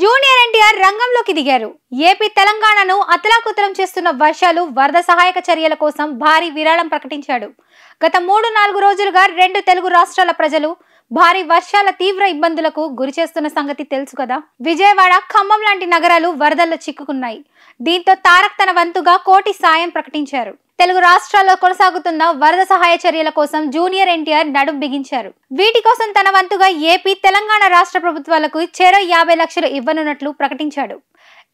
junior NTR రంగంలోకి దిగారు AP తెలంగాణను అతలాకుతలం చేస్తున్న వర్షాలు వరద సహాయక చర్యల కోసం భారీ విరాళం ప్రకటించాడు గత మూడు నాలుగు రోజులుగా రెండు తెలుగు రాష్ట్రాల ప్రజలు భారీ వర్షాల తీవ్ర ఇబ్బందులకు గురి చేస్తున్న సంగతి తెలుసు కదా విజయవాడ ఖమ్మం లాంటి నగరాలు వరదల్లో చిక్కుకున్నాయి దీంతో తారక్ తన వంతుగా కోటి సాయం ప్రకటించారు తెలుగు రాష్ట్రాల్లో కొనసాగుతున్న వరద సహాయ చర్యల కోసం జూనియర్ ఎన్టీఆర్ నడుం బిగించారు వీటి కోసం తన వంతుగా ఏపీ తెలంగాణ రాష్ట్ర ప్రభుత్వాలకు చెరో యాభై లక్షలు ఇవ్వనున్నట్లు ప్రకటించాడు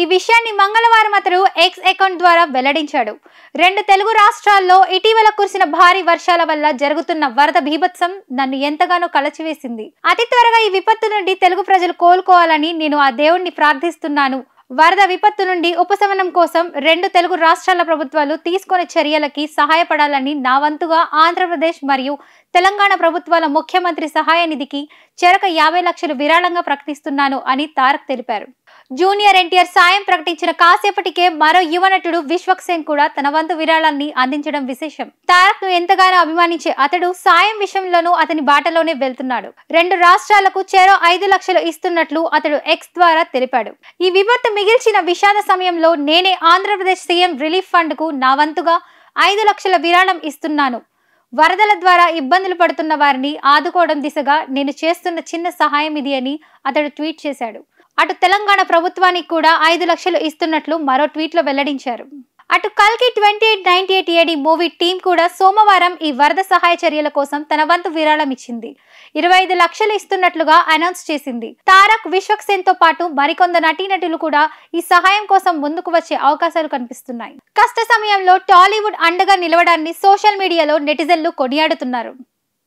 ఈ విషయాన్ని మంగళవారం అతడు ఎక్స్ అకౌంట్ ద్వారా వెల్లడించాడు రెండు తెలుగు రాష్ట్రాల్లో ఇటీవల కురిసిన భారీ వర్షాల వల్ల జరుగుతున్న వరద భీభత్సం నన్ను ఎంతగానో కలచివేసింది అతి త్వరగా ఈ విపత్తు నుండి తెలుగు ప్రజలు కోలుకోవాలని నేను ఆ దేవుణ్ణి ప్రార్థిస్తున్నాను వరద విపత్తు నుండి ఉపశమనం కోసం రెండు తెలుగు రాష్ట్రాల ప్రభుత్వాలు తీసుకునే చర్యలకి సహాయపడాలని నా వంతుగా ఆంధ్రప్రదేశ్ మరియు తెలంగాణ ప్రభుత్వాల ముఖ్యమంత్రి సహాయ నిధికి చెరక యాభై లక్షలు విరాళంగా ప్రకటిస్తున్నాను అని తారక్ తెలిపారు జూనియర్ ఎన్టీఆర్ సాయం ప్రకటించిన కాసేపటికే మరో యువ నటుడు విశ్వక్ సేన్ కూడా తన వంతు విరాళాన్ని అందించడం విశేషం తారక్ ను ఎంతగానో అభిమానించే అతడు సాయం విషయంలోనూ అతని బాటలోనే వెళ్తున్నాడు రెండు రాష్ట్రాలకు చెరో ఐదు లక్షలు ఇస్తున్నట్లు అతడు ఎక్స్ ద్వారా తెలిపాడు ఈ విపత్తు మిగిల్చిన విషాద సమయంలో నేనే ఆంధ్రప్రదేశ్ సీఎం రిలీఫ్ ఫండ్కు నా వంతుగా ఐదు లక్షల విరాళం ఇస్తున్నాను వరదల ద్వారా ఇబ్బందులు పడుతున్న వారిని ఆదుకోవడం దిశగా నేను చేస్తున్న చిన్న సహాయం ఇది అని అతడు ట్వీట్ చేశాడు అటు తెలంగాణ ప్రభుత్వానికి కూడా ఐదు లక్షలు ఇస్తున్నట్లు మరో ట్వీట్లో వెల్లడించారు అటు కల్కి twenty eight ninety eight AD movie team కూడా సోమవారం ఈ వరద సహాయ చర్యల కోసం తన వంతు విరాళం ఇచ్చింది ఇరవై ఐదు లక్షలు ఇస్తున్నట్లుగా అనౌన్స్ చేసింది తారక్ విశ్వక్ సేన్ తో పాటు మరికొంద నటీనటులు కూడా ఈ సహాయం కోసం ముందుకు వచ్చే అవకాశాలు కనిపిస్తున్నాయి కష్ట సమయంలో టాలీవుడ్ అండగా నిలవడాన్ని సోషల్ మీడియాలో నెటిజన్లు కొనియాడుతున్నారు